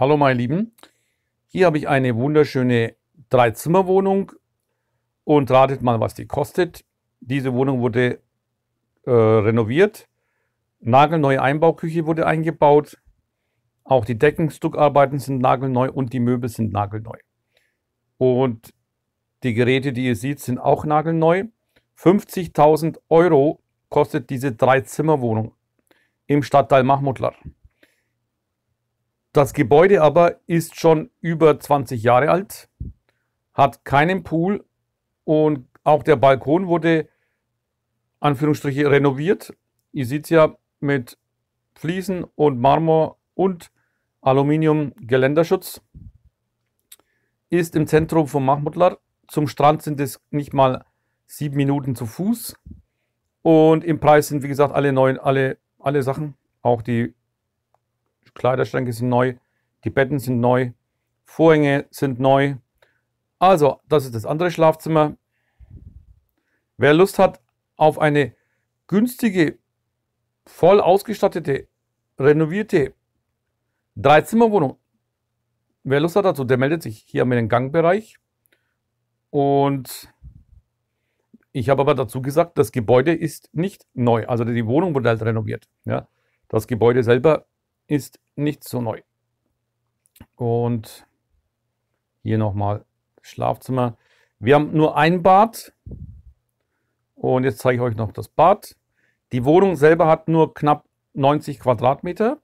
Hallo meine Lieben, hier habe ich eine wunderschöne Dreizimmerwohnung und ratet mal, was die kostet. Diese Wohnung wurde äh, renoviert, nagelneue Einbauküche wurde eingebaut, auch die Deckenstuckarbeiten sind nagelneu und die Möbel sind nagelneu. Und die Geräte, die ihr seht, sind auch nagelneu. 50.000 Euro kostet diese Dreizimmerwohnung im Stadtteil Mahmudlar. Das Gebäude aber ist schon über 20 Jahre alt, hat keinen Pool und auch der Balkon wurde Anführungsstriche renoviert. Ihr seht es ja mit Fliesen und Marmor und Aluminium Geländerschutz. Ist im Zentrum von Mahmudlar. Zum Strand sind es nicht mal sieben Minuten zu Fuß. Und im Preis sind, wie gesagt, alle neuen, alle, alle Sachen, auch die Kleiderschränke sind neu, die Betten sind neu, Vorhänge sind neu. Also, das ist das andere Schlafzimmer. Wer Lust hat auf eine günstige, voll ausgestattete, renovierte Dreizimmerwohnung, wer Lust hat dazu, der meldet sich hier mit dem Gangbereich. Und ich habe aber dazu gesagt, das Gebäude ist nicht neu. Also die Wohnung wurde halt renoviert. Ja. Das Gebäude selber ist nicht so neu. Und hier nochmal Schlafzimmer. Wir haben nur ein Bad. Und jetzt zeige ich euch noch das Bad. Die Wohnung selber hat nur knapp 90 Quadratmeter.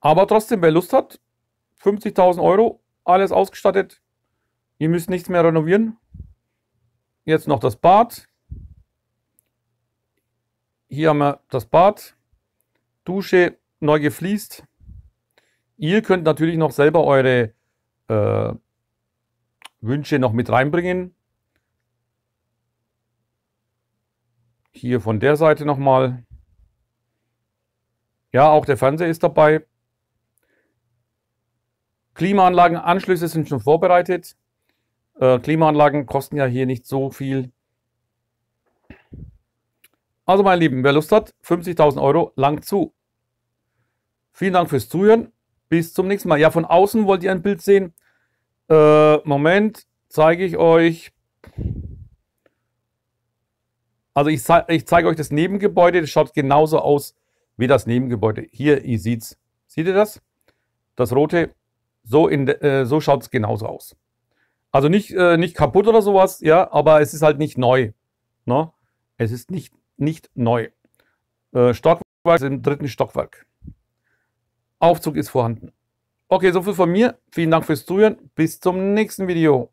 Aber trotzdem, wer Lust hat, 50.000 Euro, alles ausgestattet. Ihr müsst nichts mehr renovieren. Jetzt noch das Bad. Hier haben wir das Bad. Dusche neu gefliest. Ihr könnt natürlich noch selber eure äh, Wünsche noch mit reinbringen. Hier von der Seite nochmal. Ja, auch der Fernseher ist dabei. Klimaanlagenanschlüsse sind schon vorbereitet. Äh, Klimaanlagen kosten ja hier nicht so viel. Also, meine Lieben, wer Lust hat, 50.000 Euro lang zu. Vielen Dank fürs Zuhören. Bis zum nächsten Mal. Ja, von außen wollt ihr ein Bild sehen. Äh, Moment, zeige ich euch. Also ich, ich zeige euch das Nebengebäude. Das schaut genauso aus wie das Nebengebäude. Hier, ihr seht es. Seht ihr das? Das rote. So, äh, so schaut es genauso aus. Also nicht, äh, nicht kaputt oder sowas, ja, aber es ist halt nicht neu. Ne? Es ist nicht, nicht neu. Äh, Stockwerk ist im dritten Stockwerk. Aufzug ist vorhanden. Okay, soviel von mir. Vielen Dank fürs Zuhören. Bis zum nächsten Video.